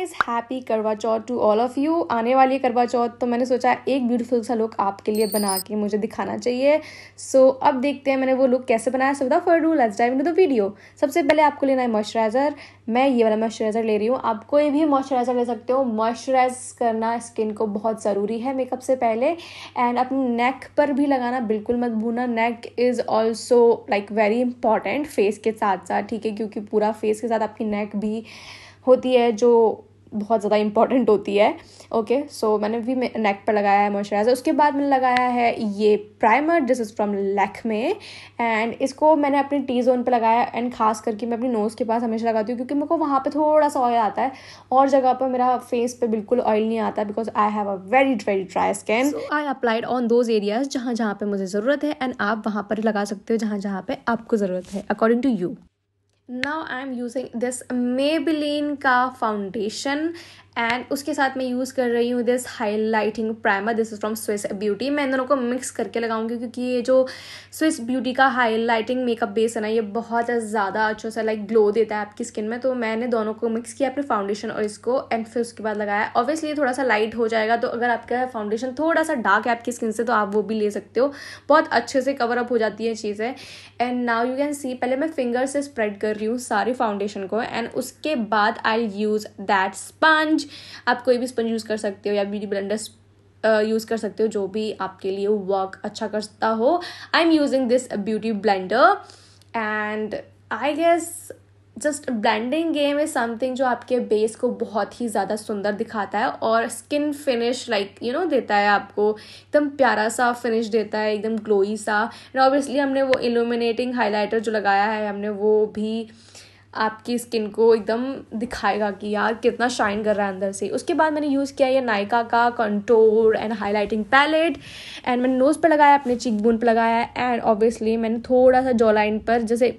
Guys happy Karva Chauth to all of you आने वाली है करवा चौथ तो मैंने सोचा एक ब्यूटीफुल सा लुक आपके लिए बना के मुझे दिखाना चाहिए सो so, अब देखते हैं मैंने वो लुक कैसे बनाया so without further ado let's dive into the video सबसे पहले आपको लेना है मॉइस्चराइज़र मैं ये वाला मॉइस्चराइज़र ले रही हूँ आप कोई भी मॉइस्चराइज़र ले सकते हो मॉइस्चराइज करना स्किन को बहुत ज़रूरी है मेकअप से पहले एंड अपने नेक पर भी लगाना बिल्कुल मत भूना neck is also like very important face के साथ साथ ठीक है क्योंकि पूरा फेस के साथ आपकी नेक भी होती है जो बहुत ज़्यादा इंपॉर्टेंट होती है ओके okay, सो so, मैंने भी नेक पर लगाया है मॉइस्चराइज़र उसके बाद मैंने लगाया है ये प्राइमर दिस इज़ फ्रॉम में एंड इसको मैंने अपने टी जोन पर लगाया एंड खास करके मैं अपनी नोज़ के पास हमेशा लगाती हूँ क्योंकि मेरे को वहाँ पर थोड़ा सा ऑयल आता है और जगह पर मेरा फेस पर बिल्कुल ऑयल नहीं आता because I have a very very dry skin I applied on those areas जहाँ जहाँ पर मुझे ज़रूरत है एंड आप वहाँ पर लगा सकते हो जहाँ जहाँ पर आपको ज़रूरत है according to you now i'm using this maybelline ka foundation and उसके साथ मैं यूज़ कर रही हूँ this highlighting primer this is from Swiss Beauty मैं इन दोनों को मिक्स करके लगाऊंगी क्योंकि ये जो स्विस ब्यूटी का हाईलाइटिंग मेकअप बेस है ना ये बहुत ज़्यादा अच्छा सा लाइक ग्लो देता है आपकी स्किन में तो मैंने दोनों को मिक्स किया अपने फाउंडेशन और इसको एंड फिर उसके बाद लगाया ऑब्वियसली थोड़ा सा लाइट हो जाएगा तो अगर आपका फाउंडेशन थोड़ा सा डार्क है आपकी स्किन से तो आप वो भी ले सकते हो बहुत अच्छे से कवर अप हो जाती है चीज़ें and now you can see पहले मैं फिंगर से स्प्रेड कर रही हूँ सारी फाउंडेशन को एंड उसके बाद आई यूज़ दैट स्पंज आप कोई भी स्पंज यूज़ कर सकते हो या ब्यूटी ब्लेंडर यूज़ कर सकते हो जो भी आपके लिए वर्क अच्छा करता हो I am using this beauty blender and I guess just blending game is something जो आपके बेस को बहुत ही ज़्यादा सुंदर दिखाता है और skin finish like you know देता है आपको एकदम प्यारा सा फिनिश देता है एकदम ग्लोई सा एंड ऑब्वियसली हमने वो इल्यूमिनेटिंग हाइलाइटर जो लगाया है हमने वो भी आपकी स्किन को एकदम दिखाएगा कि यार कितना शाइन कर रहा है अंदर से उसके बाद मैंने यूज़ किया ये नायका का contour and highlighting palette and मैंने नोज़ पर लगाया अपने चीक बोन पर लगाया एंड ऑब्वियसली मैंने थोड़ा सा जॉ लाइन पर जैसे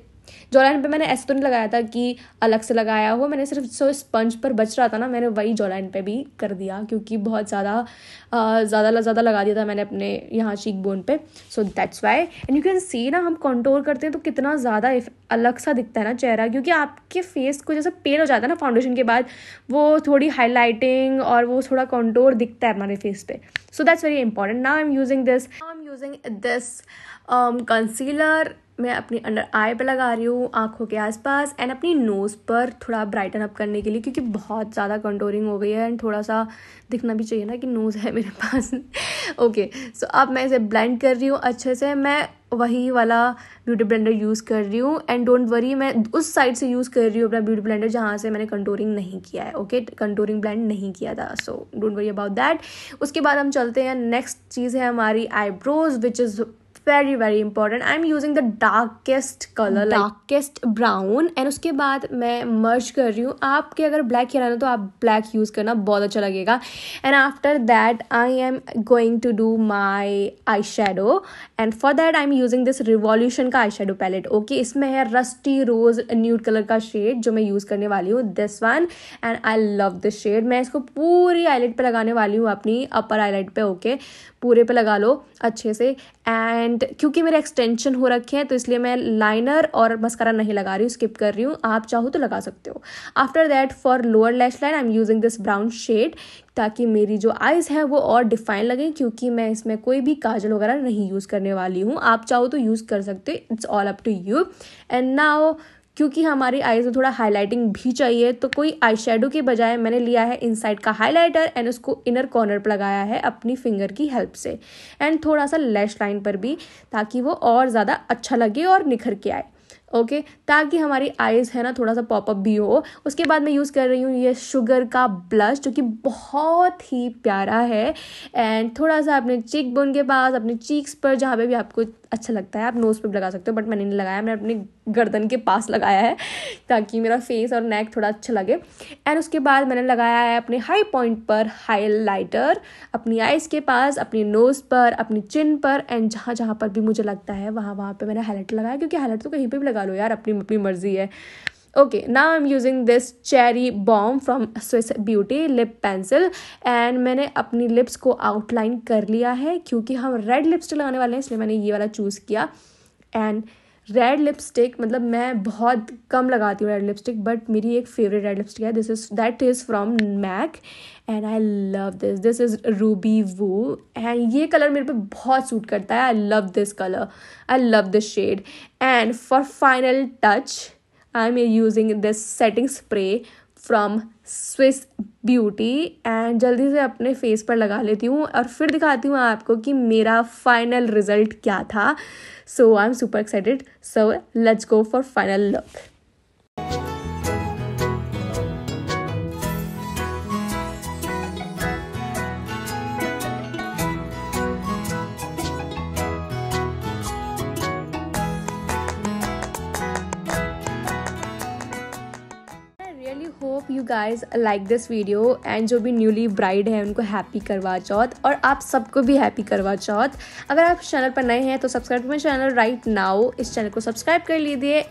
जॉलाइन पे पर मैंने ऐसे तो नहीं लगाया था कि अलग से लगाया हुआ मैंने सिर्फ जो स्पंज पर बच रहा था ना मैंने वही जॉलाइन पे पर भी कर दिया क्योंकि बहुत ज़्यादा ज़्यादा ज़्यादा लगा दिया था मैंने अपने यहाँ चीक बोन पे so that's why and you can see ना हम कंट्रोल करते हैं तो कितना ज़्यादा अलग सा दिखता है ना चेहरा क्योंकि आपके फेस को जैसे पेन हो जाता है ना फाउंडेशन के बाद वो थोड़ी हाईलाइटिंग और वो थोड़ा कॉन्टोर दिखता है हमारे फेस पे so that's very important now I am using this I am using this concealer मैं अपने अंडर आई पे लगा रही हूँ आँखों के आसपास एंड अपनी नोज़ पर थोड़ा ब्राइटन अप करने के लिए क्योंकि बहुत ज़्यादा कंटोरिंग हो गई है एंड थोड़ा सा दिखना भी चाहिए ना कि नोज़ है मेरे पास ओके सो अब मैं इसे ब्लेंड कर रही हूँ अच्छे से मैं वही वाला ब्यूटी ब्लेंडर यूज़ कर रही हूँ एंड डोंट वरी मैं उस साइड से यूज़ कर रही हूँ अपना ब्यूटी ब्लेंडर जहाँ से मैंने कंटोरिंग नहीं किया है ओके कंटोरिंग ब्लेंड नहीं किया था so don't worry about that उसके बाद हम चलते हैं नेक्स्ट चीज़ है हमारी eyebrows which is very very important I am using the darkest colour darkest brown and उसके बाद मैं मर्ज कर रही हूँ आपके अगर ब्लैक खिलाना तो आप ब्लैक यूज़ करना बहुत अच्छा लगेगा and after that I am going to do my eye shadow and for that I am using this revolution का आई शेडो पैलेट ओके इसमें है रस्टी रोज न्यूड कलर का शेड जो मैं यूज़ करने वाली हूँ this one and I love this shade मैं इसको पूरी आईलाइट पर लगाने वाली हूँ अपनी अपर आईलाइट पे ओके okay? पूरे पे लगा लो अच्छे से एंड एंड क्योंकि मेरे एक्सटेंशन हो रखे हैं तो इसलिए मैं लाइनर और मस्कारा नहीं लगा रही हूँ स्किप कर रही हूँ आप चाहो तो लगा सकते हो after that for lower lash line I am using this brown shade ताकि मेरी जो आइज़ है वो और डिफाइन लगे क्योंकि मैं इसमें कोई भी काजल वगैरह नहीं यूज़ करने वाली हूँ आप चाहो तो यूज़ कर सकते हो it's all up to you and now क्योंकि हमारी आईज़ में थोड़ा हाईलाइटिंग भी चाहिए तो कोई आई के बजाय मैंने लिया है इनसाइड का हाईलाइटर एंड उसको इनर कॉर्नर पर लगाया है अपनी फिंगर की हेल्प से एंड थोड़ा सा लैश लाइन पर भी ताकि वो और ज़्यादा अच्छा लगे और निखर के आए ओके okay, ताकि हमारी आईज़ है ना थोड़ा सा पॉपअप भी हो उसके बाद मैं यूज़ कर रही हूँ ये शुगर का ब्लश जो कि बहुत ही प्यारा है एंड थोड़ा सा अपने चीक बोन के पास अपने चीक्स पर जहाँ पे भी आपको अच्छा लगता है आप नोज़ पे भी लगा सकते हो बट मैंने नहीं लगाया मैंने अपनी गर्दन के पास लगाया है ताकि मेरा फेस और नेक थोड़ा अच्छा लगे एंड उसके बाद मैंने लगाया है अपने हाई पॉइंट पर हाईलाइटर अपनी आइज़ के पास अपनी नोज़ पर अपनी चिन पर एंड जहाँ जहाँ पर भी मुझे लगता है वहाँ वहाँ पर मैंने हाईलाइटर लगाया क्योंकि हाईलाइटर तो कहीं पर भी लगा लो यार अपनी अपनी मर्ज़ी है okay now i'm using this cherry bomb from swiss beauty lip pencil and मैंने अपनी लिप्स को आउटलाइन कर लिया है क्योंकि हम रेड लिपस्टिक लगाने वाले हैं इसलिए मैंने ये वाला चूज़ किया एंड रेड लिपस्टिक मतलब मैं बहुत कम लगाती हूँ रेड लिपस्टिक बट मेरी एक फेवरेट रेड लिपस्टिक है this is that is from MAC and I love this this is ruby वो एंड ये कलर मेरे पे बहुत सूट करता है I love this colour I love this shade and for final touch I i'm using this setting spray from Swiss Beauty and जल्दी से अपने फेस पर लगा लेती हूँ और फिर दिखाती हूँ आपको कि मेरा फाइनल रिजल्ट क्या था so I am super excited so let's go for final look hope you guys like this video and जो भी न्यूली ब्राइड है उनको हैप्पी करवा चौथ और आप सबको भी हैप्पी करवा चौथ अगर आप चैनल पर नए हैं तो subscribe my channel right now इस चैनल को सब्सक्राइब कर लीजिए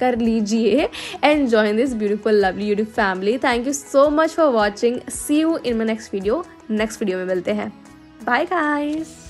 कर लीजिए and join this beautiful lovely YouTube family thank you so much for watching see you in my next video next video में मिलते हैं बाय गाइज़